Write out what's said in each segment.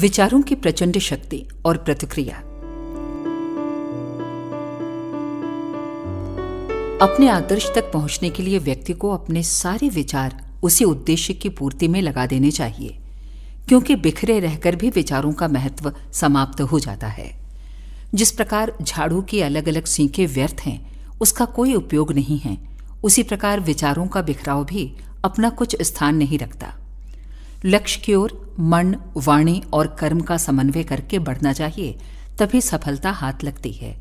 विचारों की प्रचंड शक्ति और प्रतिक्रिया अपने आदर्श तक पहुंचने के लिए व्यक्ति को अपने सारे विचार उसी उद्देश्य की पूर्ति में लगा देने चाहिए क्योंकि बिखरे रहकर भी विचारों का महत्व समाप्त हो जाता है जिस प्रकार झाड़ू की अलग अलग सीखें व्यर्थ हैं उसका कोई उपयोग नहीं है उसी प्रकार विचारों का बिखराव भी अपना कुछ स्थान नहीं रखता लक्ष्य की ओर मन वाणी और कर्म का समन्वय करके बढ़ना चाहिए तभी सफलता हाथ लगती है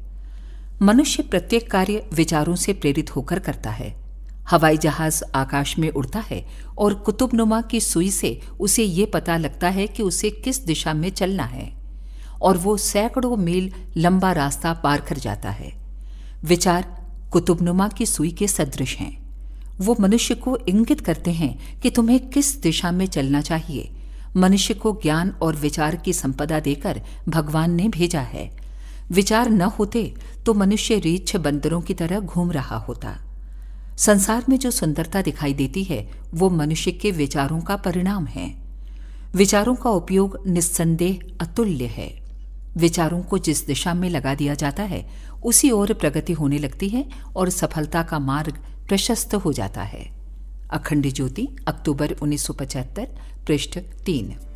मनुष्य प्रत्येक कार्य विचारों से प्रेरित होकर करता है हवाई जहाज आकाश में उड़ता है और कुतुबनुमा की सुई से उसे ये पता लगता है कि उसे किस दिशा में चलना है और वो सैकड़ों मील लंबा रास्ता पार कर जाता है विचार कुतुबनुमा की सुई के सदृश हैं वो मनुष्य को इंगित करते हैं कि तुम्हें किस दिशा में चलना चाहिए मनुष्य को ज्ञान और विचार की संपदा देकर भगवान ने भेजा है विचार न होते तो मनुष्य रीछ बंदरों की तरह घूम रहा होता संसार में जो सुंदरता दिखाई देती है वो मनुष्य के विचारों का परिणाम है विचारों का उपयोग निस्संदेह अतुल्य है विचारों को जिस दिशा में लगा दिया जाता है उसी ओर प्रगति होने लगती है और सफलता का मार्ग प्रशस्त हो जाता है अखंड ज्योति अक्टूबर उन्नीस सौ पचहत्तर पृष्ठ तीन